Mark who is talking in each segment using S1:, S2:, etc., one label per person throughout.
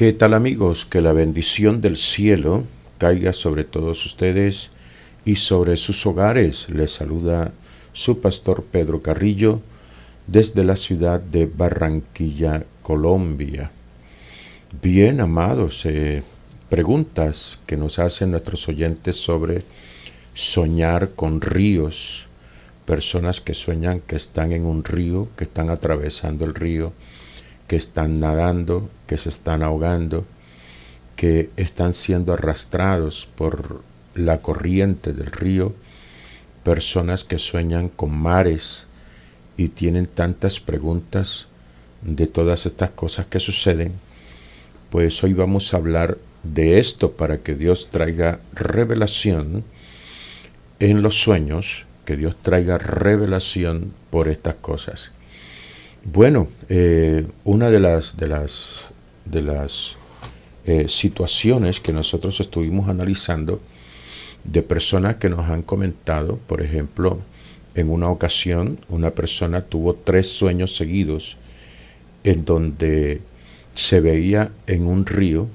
S1: ¿Qué tal amigos? Que la bendición del cielo caiga sobre todos ustedes y sobre sus hogares. Les saluda su pastor Pedro Carrillo desde la ciudad de Barranquilla, Colombia. Bien, amados, eh, preguntas que nos hacen nuestros oyentes sobre soñar con ríos, personas que sueñan que están en un río, que están atravesando el río, que están nadando, que se están ahogando, que están siendo arrastrados por la corriente del río, personas que sueñan con mares y tienen tantas preguntas de todas estas cosas que suceden, pues hoy vamos a hablar de esto para que Dios traiga revelación en los sueños, que Dios traiga revelación por estas cosas. Bueno, eh, una de las, de las, de las eh, situaciones que nosotros estuvimos analizando de personas que nos han comentado, por ejemplo, en una ocasión una persona tuvo tres sueños seguidos en donde se veía en un río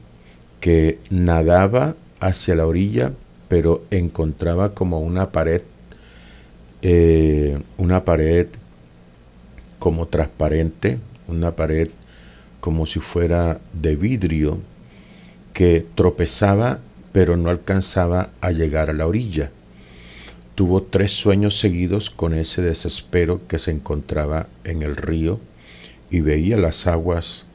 S1: que nadaba hacia la orilla, pero encontraba como una pared, eh, una pared como transparente, una pared como si fuera de vidrio que tropezaba pero no alcanzaba a llegar a la orilla. Tuvo tres sueños seguidos con ese desespero que se encontraba en el río y veía las aguas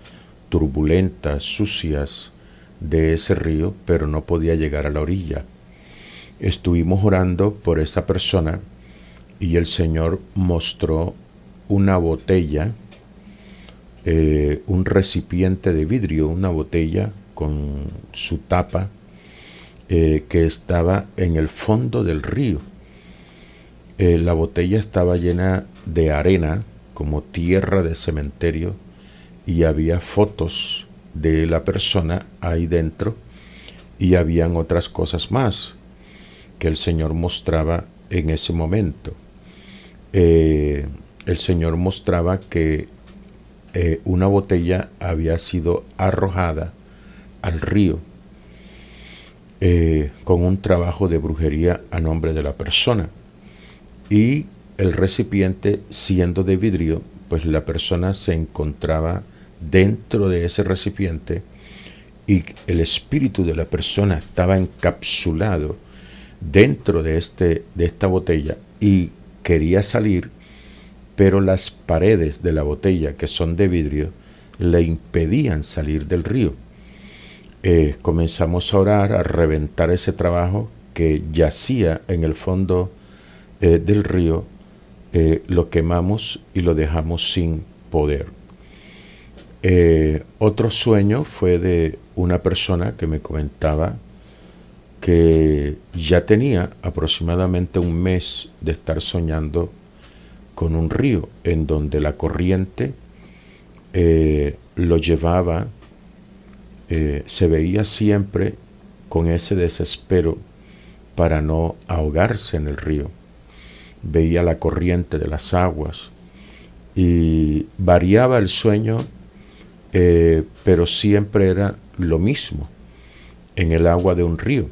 S1: turbulentas, sucias de ese río, pero no podía llegar a la orilla. Estuvimos orando por esa persona y el Señor mostró una botella, eh, un recipiente de vidrio, una botella con su tapa eh, que estaba en el fondo del río. Eh, la botella estaba llena de arena, como tierra de cementerio, y había fotos de la persona ahí dentro y habían otras cosas más que el Señor mostraba en ese momento el Señor mostraba que eh, una botella había sido arrojada al río eh, con un trabajo de brujería a nombre de la persona. Y el recipiente, siendo de vidrio, pues la persona se encontraba dentro de ese recipiente y el espíritu de la persona estaba encapsulado dentro de, este, de esta botella y quería salir pero las paredes de la botella, que son de vidrio, le impedían salir del río. Eh, comenzamos a orar, a reventar ese trabajo que yacía en el fondo eh, del río, eh, lo quemamos y lo dejamos sin poder. otro sueño fue de una persona que me comentaba que ya tenía aproximadamente un mes de estar soñando con un río en donde la corriente eh, lo llevaba, eh, se veía siempre con ese desespero para no ahogarse en el río. Veía la corriente de las aguas y variaba el sueño, eh, pero siempre era lo mismo en el agua de un río.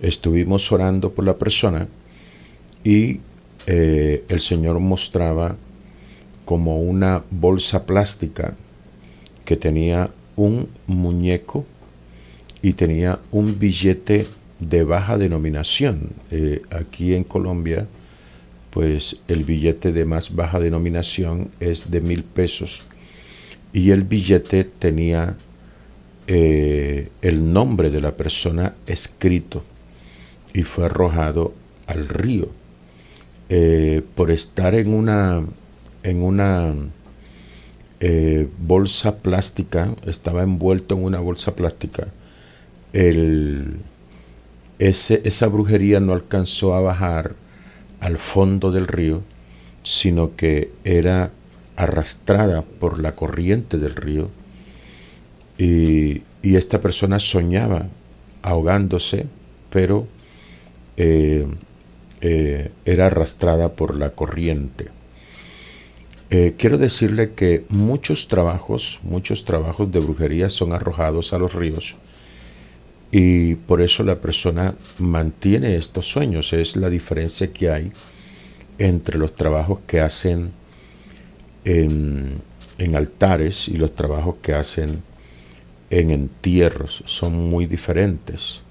S1: Estuvimos orando por la persona y eh, el Señor mostraba como una bolsa plástica que tenía un muñeco y tenía un billete de baja denominación. Eh, aquí en Colombia, pues el billete de más baja denominación es de mil pesos y el billete tenía eh, el nombre de la persona escrito y fue arrojado al río. Eh, por estar en una, en una eh, bolsa plástica, estaba envuelto en una bolsa plástica, esa brujería no alcanzó a bajar al fondo del río, sino que era arrastrada por la corriente del río y, esta persona soñaba ahogándose, pero eh, eh, era arrastrada por la corriente. Eh, quiero decirle que muchos trabajos, muchos trabajos de brujería son arrojados a los ríos y por eso la persona mantiene estos sueños. Es la diferencia que hay entre los trabajos que hacen en, altares y los trabajos que hacen en entierros. Son muy diferentes.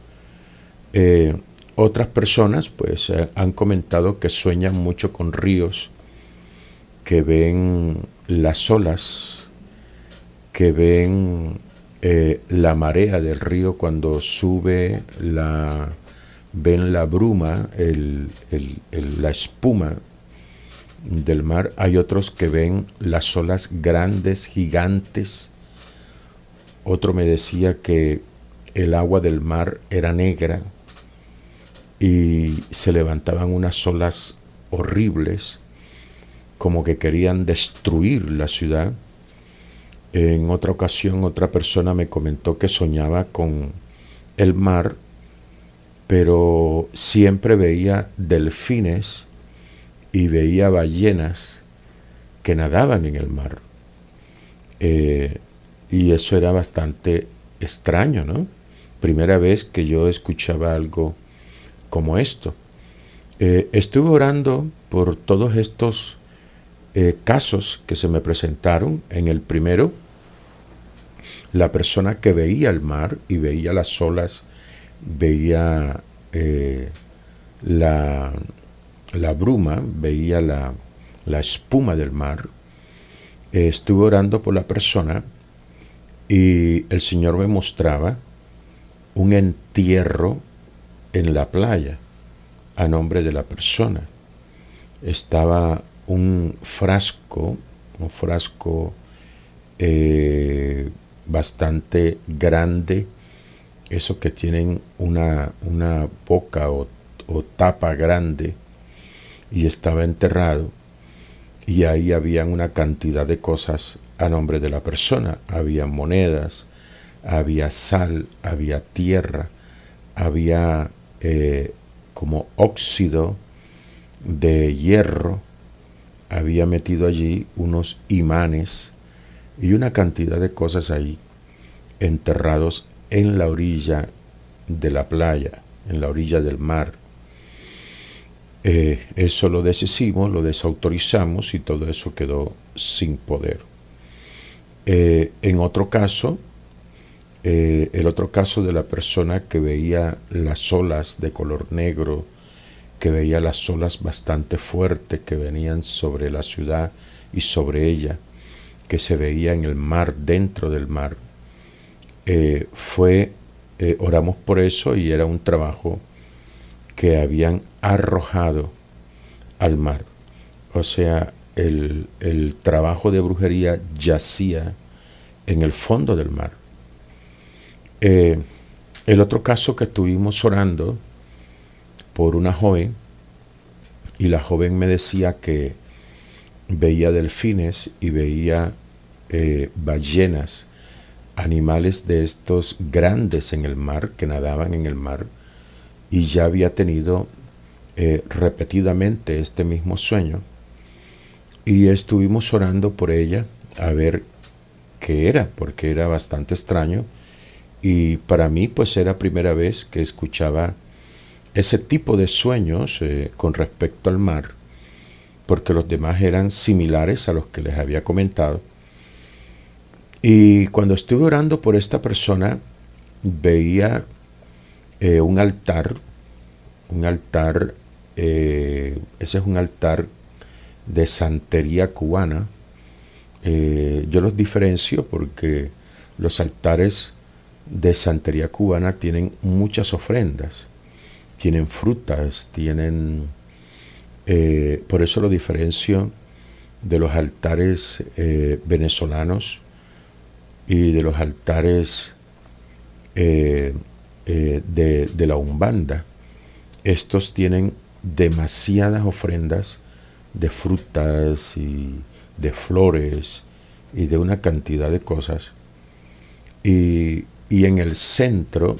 S1: Eh, otras personas pues eh, han comentado que sueñan mucho con ríos, que ven las olas, que ven eh, la marea del río cuando sube, la, ven la bruma, la espuma del mar. Hay otros que ven las olas grandes, gigantes. Otro me decía que el agua del mar era negra y se levantaban unas olas horribles, como que querían destruir la ciudad. En otra ocasión otra persona me comentó que soñaba con el mar, pero siempre veía delfines y veía ballenas que nadaban en el mar. Eh, y eso era bastante extraño, ¿no? Primera vez que yo escuchaba algo como esto. Eh, estuve orando por todos estos eh, casos que se me presentaron. En el primero, la persona que veía el mar y veía las olas, veía eh, la, la, bruma, veía la, la espuma del mar. estuve orando por la persona y el Señor me mostraba un entierro en la playa a nombre de la persona. Estaba un frasco, un frasco eh, bastante grande, eso que tienen una, boca o, o tapa grande, y estaba enterrado, y ahí había una cantidad de cosas a nombre de la persona. Había monedas, había sal, había tierra, había eh, como óxido de hierro, había metido allí unos imanes y una cantidad de cosas ahí enterrados en la orilla de la playa, en la orilla del mar. Eh, eso lo deshicimos, lo desautorizamos y todo eso quedó sin poder. Eh, en otro caso, eh, el otro caso de la persona que veía las olas de color negro, que veía las olas bastante fuertes que venían sobre la ciudad y sobre ella, que se veía en el mar, dentro del mar. Eh, fue, eh, oramos por eso y era un trabajo que habían arrojado al mar. O sea, el trabajo de brujería yacía en el fondo del mar eh, el otro caso que tuvimos orando por una joven, y la joven me decía que veía delfines y veía eh, ballenas, animales de estos grandes en el mar, que nadaban en el mar, y ya había tenido eh, repetidamente este mismo sueño. Y estuvimos orando por ella a ver qué era, porque era bastante extraño y para mí pues era primera vez que escuchaba ese tipo de sueños eh, con respecto al mar, porque los demás eran similares a los que les había comentado. Y cuando estuve orando por esta persona, veía eh, un altar, un altar, eh, ese es un altar de santería cubana. yo los diferencio porque los altares de Santería Cubana tienen muchas ofrendas, tienen frutas, tienen... Eh, por eso lo diferencio de los altares eh, venezolanos y de los altares eh, de, la Umbanda. Estos tienen demasiadas ofrendas de frutas y de flores y de una cantidad de cosas. Y y en el centro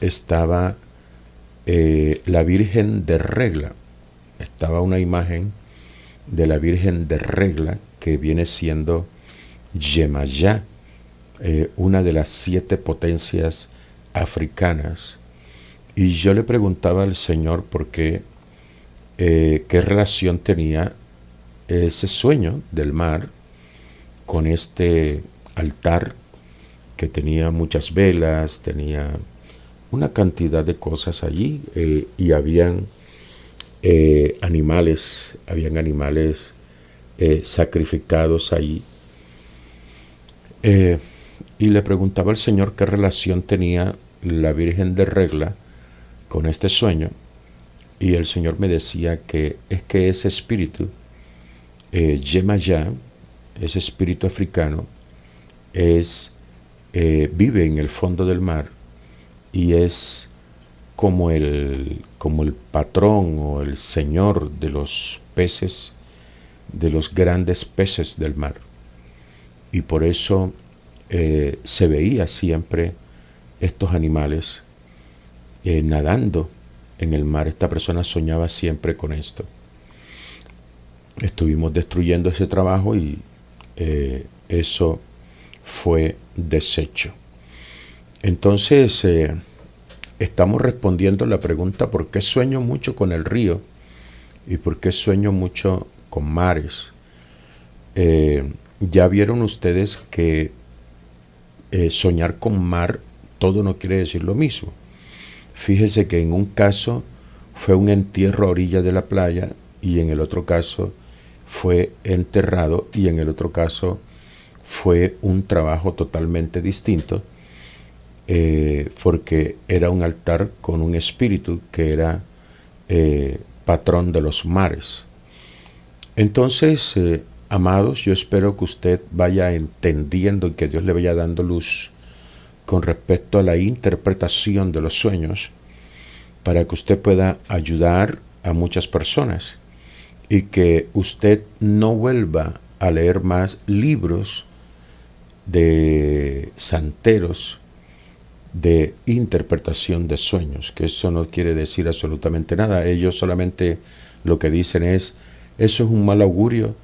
S1: estaba eh, la Virgen de Regla. Estaba una imagen de la Virgen de Regla que viene siendo Yemayá, eh, una de las siete potencias africanas. Y yo le preguntaba al Señor por qué, eh, qué relación tenía ese sueño del mar con este altar que tenía muchas velas, tenía una cantidad de cosas allí eh, y habían eh, animales, habían animales eh, sacrificados allí. y le preguntaba al Señor qué relación tenía la Virgen de Regla con este sueño. Y el Señor me decía que es que ese espíritu, Yemayá, ese espíritu africano, es eh, vive en el fondo del mar y es como el, como el patrón o el señor de los peces, de los grandes peces del mar. Y por eso eh, se veía siempre estos animales eh, nadando en el mar. Esta persona soñaba siempre con esto. Estuvimos destruyendo ese trabajo y eso fue deshecho. Entonces, eh, estamos respondiendo la pregunta por qué sueño mucho con el río y por qué sueño mucho con mares. Eh, ya vieron ustedes que eh, soñar con mar todo no quiere decir lo mismo. Fíjese que en un caso fue un entierro a orilla de la playa y en el otro caso fue enterrado y en el otro caso fue un trabajo totalmente distinto, eh, porque era un altar con un espíritu que era eh, patrón de los mares. Entonces, eh, amados, yo espero que usted vaya entendiendo y que Dios le vaya dando luz con respecto a la interpretación de los sueños para que usted pueda ayudar a muchas personas y que usted no vuelva a leer más libros de santeros de interpretación de sueños, que eso no quiere decir absolutamente nada. Ellos solamente lo que dicen es, eso es un mal augurio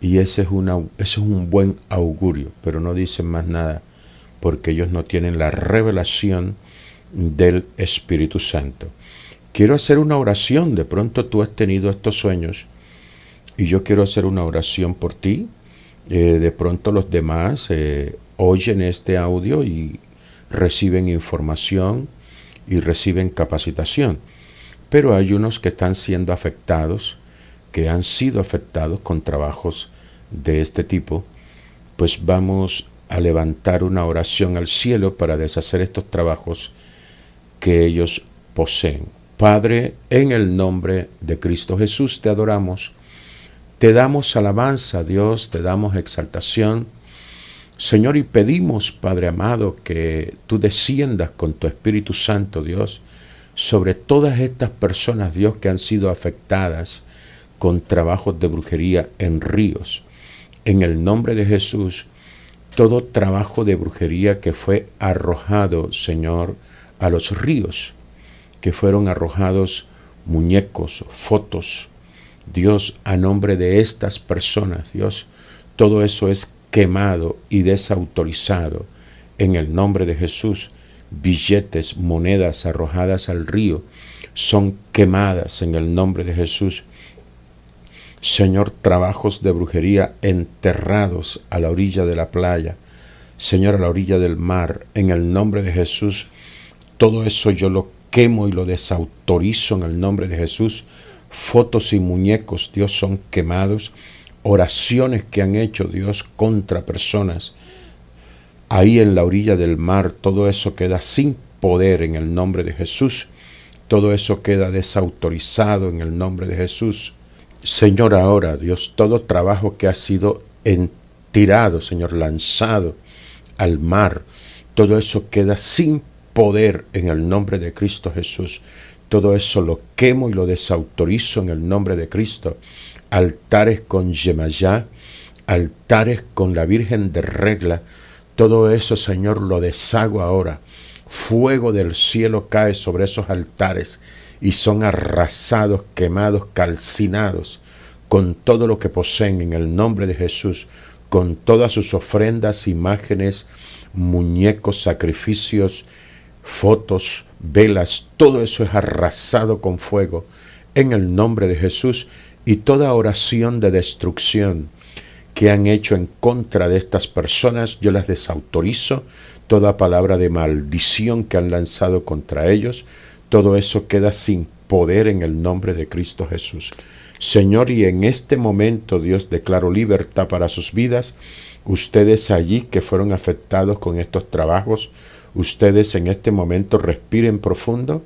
S1: y ese es, una, eso es un buen augurio, pero no dicen más nada porque ellos no tienen la revelación del Espíritu Santo. Quiero hacer una oración, de pronto tú has tenido estos sueños y yo quiero hacer una oración por ti, eh, de pronto los demás eh, oyen este audio y reciben información y reciben capacitación. Pero hay unos que están siendo afectados, que han sido afectados con trabajos de este tipo, pues vamos a levantar una oración al cielo para deshacer estos trabajos que ellos poseen. Padre, en el nombre de Cristo Jesús te adoramos te damos alabanza, Dios, te damos exaltación. Señor, y pedimos, Padre amado, que tú desciendas con tu Espíritu Santo, Dios, sobre todas estas personas, Dios, que han sido afectadas con trabajos de brujería en ríos. En el nombre de Jesús, todo trabajo de brujería que fue arrojado, Señor, a los ríos, que fueron arrojados muñecos, fotos, Dios, a nombre de estas personas, Dios, todo eso es quemado y desautorizado. En el nombre de Jesús, billetes, monedas arrojadas al río son quemadas en el nombre de Jesús. Señor, trabajos de brujería enterrados a la orilla de la playa, Señor, a la orilla del mar, en el nombre de Jesús, todo eso yo lo quemo y lo desautorizo en el nombre de Jesús fotos y muñecos, Dios, son quemados, oraciones que han hecho Dios contra personas. Ahí en la orilla del mar todo eso queda sin poder en el nombre de Jesús. Todo eso queda desautorizado en el nombre de Jesús. Señor, ahora, Dios, todo trabajo que ha sido tirado, Señor, lanzado al mar, todo eso queda sin poder en el nombre de Cristo Jesús. Todo eso lo quemo y lo desautorizo en el nombre de Cristo. Altares con Yemayá, altares con la Virgen de Regla, todo eso, Señor, lo deshago ahora. Fuego del cielo cae sobre esos altares y son arrasados, quemados, calcinados con todo lo que poseen en el nombre de Jesús, con todas sus ofrendas, imágenes, muñecos, sacrificios, fotos, velas, todo eso es arrasado con fuego en el nombre de Jesús y toda oración de destrucción que han hecho en contra de estas personas, yo las desautorizo, toda palabra de maldición que han lanzado contra ellos, todo eso queda sin poder en el nombre de Cristo Jesús. Señor, y en este momento Dios declaró libertad para sus vidas, ustedes allí que fueron afectados con estos trabajos, Ustedes en este momento respiren profundo.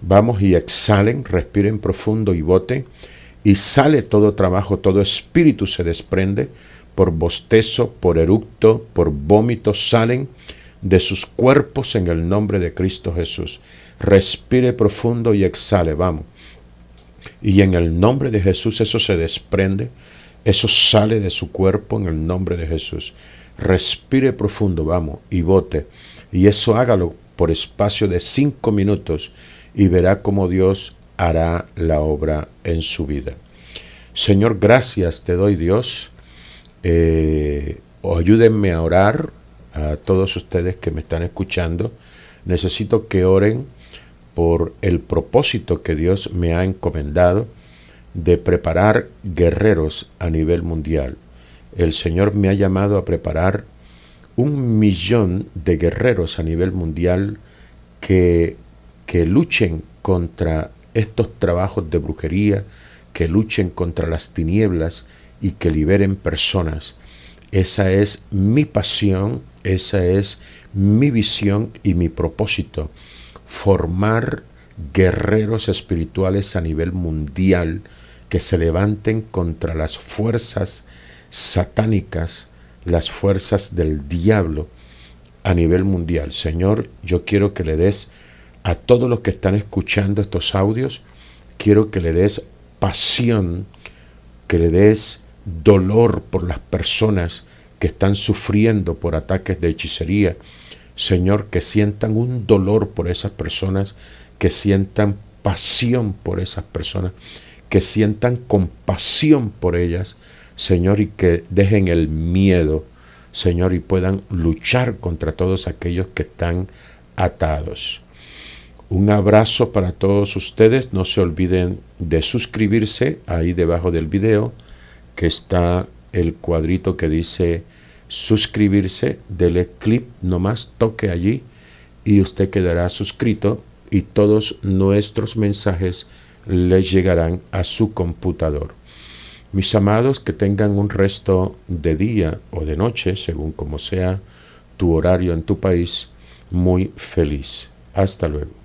S1: Vamos y exhalen, respiren profundo y voten Y sale todo trabajo, todo espíritu se desprende por bostezo, por eructo, por vómito, salen de sus cuerpos en el nombre de Cristo Jesús. Respire profundo y exhale, vamos. Y en el nombre de Jesús eso se desprende, eso sale de su cuerpo en el nombre de Jesús. Respire profundo, vamos, y vote. Y eso hágalo por espacio de cinco minutos y verá cómo Dios hará la obra en su vida. Señor, gracias te doy Dios. Eh, ayúdenme a orar a todos ustedes que me están escuchando. Necesito que oren por el propósito que Dios me ha encomendado de preparar guerreros a nivel mundial. El Señor me ha llamado a preparar un millón de guerreros a nivel mundial que, que luchen contra estos trabajos de brujería, que luchen contra las tinieblas y que liberen personas. Esa es mi pasión, esa es mi visión y mi propósito, formar guerreros espirituales a nivel mundial que se levanten contra las fuerzas satánicas las fuerzas del diablo a nivel mundial. Señor, yo quiero que le des a todos los que están escuchando estos audios, quiero que le des pasión, que le des dolor por las personas que están sufriendo por ataques de hechicería. Señor, que sientan un dolor por esas personas, que sientan pasión por esas personas, que sientan compasión por ellas, Señor, y que dejen el miedo, Señor, y puedan luchar contra todos aquellos que están atados. Un abrazo para todos ustedes. No se olviden de suscribirse ahí debajo del video que está el cuadrito que dice suscribirse. Dele clip nomás, toque allí y usted quedará suscrito y todos nuestros mensajes les llegarán a su computador. Mis amados, que tengan un resto de día o de noche, según como sea tu horario en tu país, muy feliz. Hasta luego.